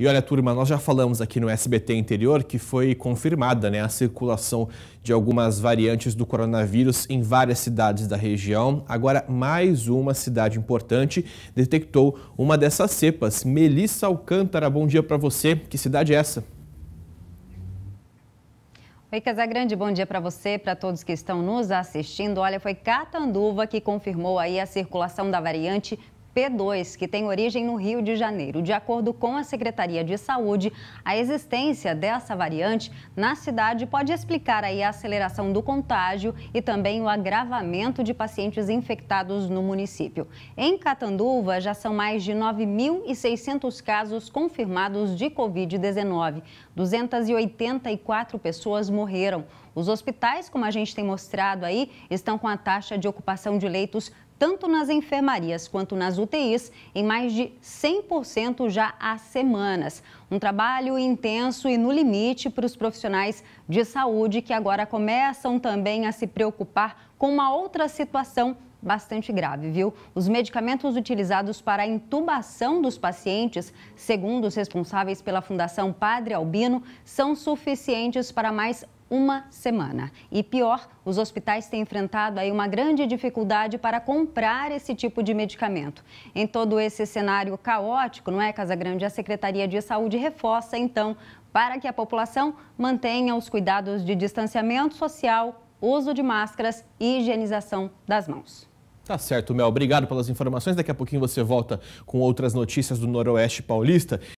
E olha, turma, nós já falamos aqui no SBT Interior que foi confirmada né, a circulação de algumas variantes do coronavírus em várias cidades da região. Agora, mais uma cidade importante detectou uma dessas cepas. Melissa Alcântara, bom dia para você. Que cidade é essa? Oi, Casagrande, bom dia para você, para todos que estão nos assistindo. Olha, foi Catanduva que confirmou aí a circulação da variante P2, que tem origem no Rio de Janeiro. De acordo com a Secretaria de Saúde, a existência dessa variante na cidade pode explicar aí a aceleração do contágio e também o agravamento de pacientes infectados no município. Em Catanduva, já são mais de 9.600 casos confirmados de Covid-19. 284 pessoas morreram. Os hospitais, como a gente tem mostrado aí, estão com a taxa de ocupação de leitos tanto nas enfermarias quanto nas UTIs, em mais de 100% já há semanas. Um trabalho intenso e no limite para os profissionais de saúde que agora começam também a se preocupar com uma outra situação bastante grave, viu? Os medicamentos utilizados para a intubação dos pacientes, segundo os responsáveis pela Fundação Padre Albino, são suficientes para mais uma semana. E pior, os hospitais têm enfrentado aí uma grande dificuldade para comprar esse tipo de medicamento. Em todo esse cenário caótico, não é, Casagrande? A Secretaria de Saúde reforça, então, para que a população mantenha os cuidados de distanciamento social, uso de máscaras e higienização das mãos. Tá certo, Mel. Obrigado pelas informações. Daqui a pouquinho você volta com outras notícias do Noroeste Paulista.